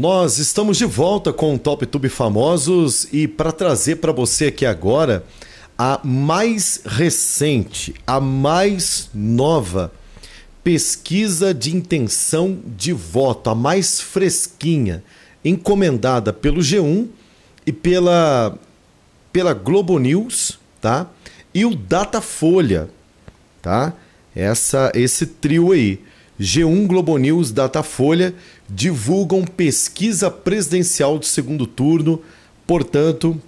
Nós estamos de volta com o Top Tube Famosos e para trazer para você aqui agora a mais recente, a mais nova pesquisa de intenção de voto, a mais fresquinha, encomendada pelo G1 e pela pela Globo News, tá? E o Datafolha, tá? Essa esse trio aí. G1 Globo News Datafolha divulgam pesquisa presidencial do segundo turno. Portanto,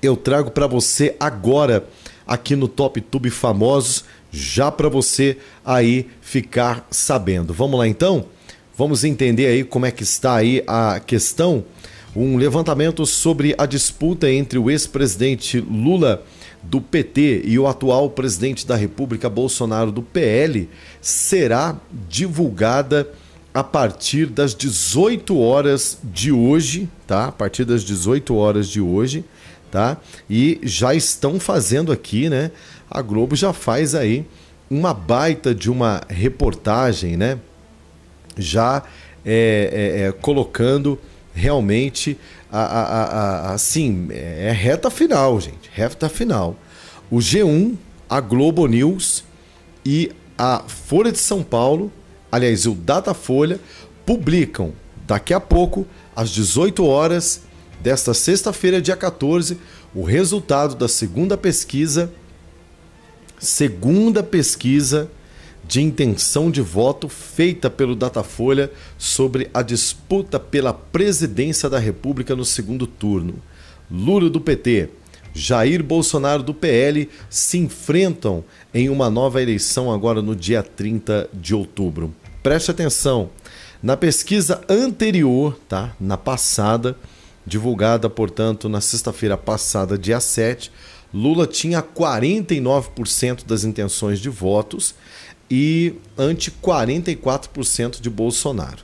eu trago para você agora aqui no Top Tube Famosos, já para você aí ficar sabendo. Vamos lá então? Vamos entender aí como é que está aí a questão. Um levantamento sobre a disputa entre o ex-presidente Lula do PT e o atual presidente da República Bolsonaro do PL será divulgada a partir das 18 horas de hoje, tá? A partir das 18 horas de hoje, tá? E já estão fazendo aqui, né? A Globo já faz aí uma baita de uma reportagem, né? Já é, é, é, colocando realmente a, a, a, assim, é reta final, gente. Reta final. O G1, a Globo News e a Folha de São Paulo, aliás, o Datafolha, publicam daqui a pouco, às 18 horas desta sexta-feira, dia 14, o resultado da segunda pesquisa. Segunda pesquisa de intenção de voto feita pelo Datafolha sobre a disputa pela presidência da República no segundo turno. Lula do PT, Jair Bolsonaro do PL se enfrentam em uma nova eleição agora no dia 30 de outubro. Preste atenção, na pesquisa anterior, tá? Na passada, divulgada, portanto, na sexta-feira passada, dia 7, Lula tinha 49% das intenções de votos e ante 44% de Bolsonaro.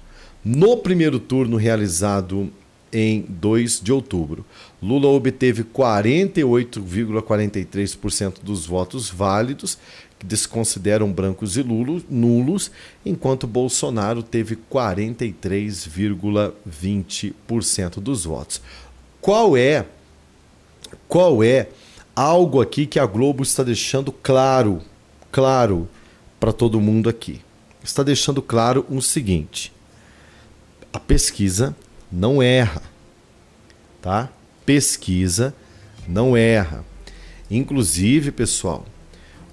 No primeiro turno realizado em 2 de outubro, Lula obteve 48,43% dos votos válidos, que desconsideram brancos e lulos, nulos, enquanto Bolsonaro teve 43,20% dos votos. Qual é qual é algo aqui que a Globo está deixando claro, claro para todo mundo aqui. Está deixando claro o seguinte: a pesquisa não erra, tá? Pesquisa não erra. Inclusive, pessoal,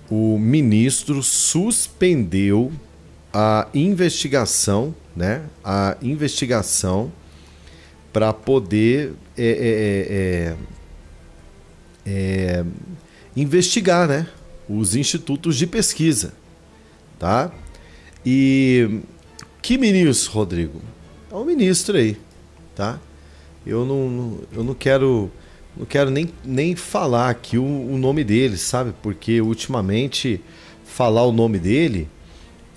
o ministro suspendeu a investigação, né? A investigação para poder é é, é, é, é, investigar, né? Os institutos de pesquisa tá? E que ministro, Rodrigo? É um ministro aí, tá? Eu não, eu não quero não quero nem, nem falar aqui o, o nome dele, sabe? Porque ultimamente falar o nome dele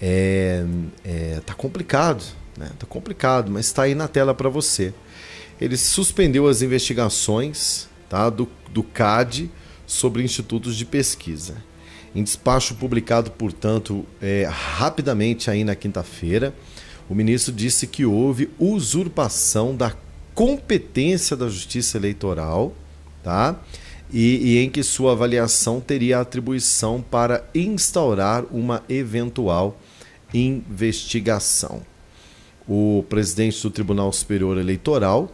é, é tá complicado, né? Tá complicado, mas está aí na tela para você. Ele suspendeu as investigações, tá? Do, do CAD sobre institutos de pesquisa. Em despacho publicado, portanto, é, rapidamente aí na quinta-feira, o ministro disse que houve usurpação da competência da Justiça Eleitoral, tá? E, e em que sua avaliação teria atribuição para instaurar uma eventual investigação. O presidente do Tribunal Superior Eleitoral,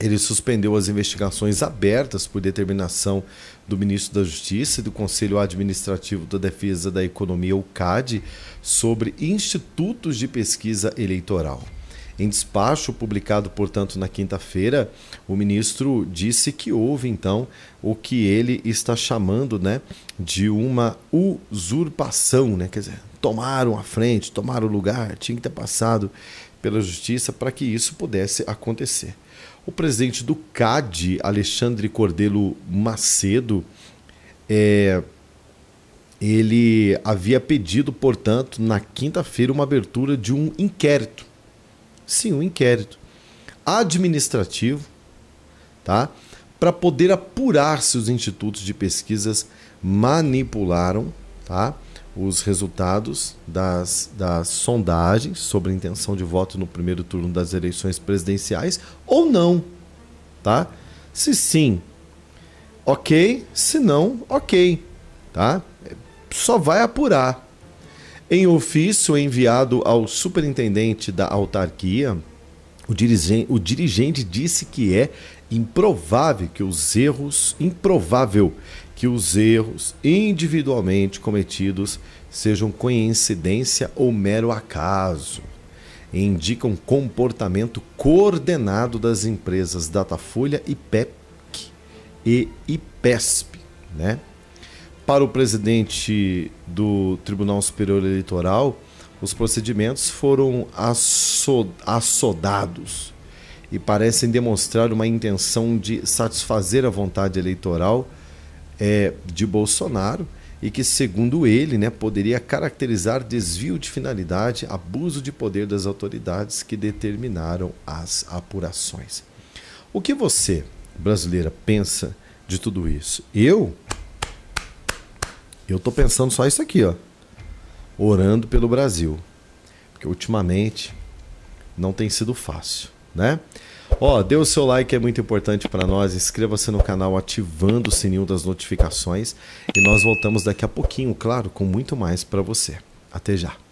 ele suspendeu as investigações abertas por determinação do ministro da Justiça e do Conselho Administrativo da Defesa da Economia, o CAD, sobre institutos de pesquisa eleitoral. Em despacho publicado, portanto, na quinta-feira, o ministro disse que houve, então, o que ele está chamando né, de uma usurpação, né? quer dizer, tomaram a frente, tomaram o lugar, tinha que ter passado pela justiça para que isso pudesse acontecer. O presidente do CAD, Alexandre Cordelo Macedo, é, ele havia pedido, portanto, na quinta-feira, uma abertura de um inquérito. Sim, um inquérito administrativo, tá? Para poder apurar se os institutos de pesquisas manipularam, tá? os resultados das, das sondagens sobre intenção de voto no primeiro turno das eleições presidenciais ou não, tá? Se sim, ok. Se não, ok, tá? Só vai apurar. Em ofício enviado ao superintendente da autarquia, o dirigente, o dirigente disse que é improvável que os erros, improvável que os erros individualmente cometidos sejam coincidência ou mero acaso. E indicam comportamento coordenado das empresas Datafolha e PEP e IPESP, né? Para o presidente do Tribunal Superior Eleitoral, os procedimentos foram assodados e parecem demonstrar uma intenção de satisfazer a vontade eleitoral é, de Bolsonaro e que, segundo ele, né, poderia caracterizar desvio de finalidade, abuso de poder das autoridades que determinaram as apurações. O que você, brasileira, pensa de tudo isso? Eu eu tô pensando só isso aqui, ó. Orando pelo Brasil. Porque ultimamente não tem sido fácil né? Ó, dê o seu like é muito importante para nós. Inscreva-se no canal ativando o sininho das notificações e nós voltamos daqui a pouquinho, claro, com muito mais para você. Até já.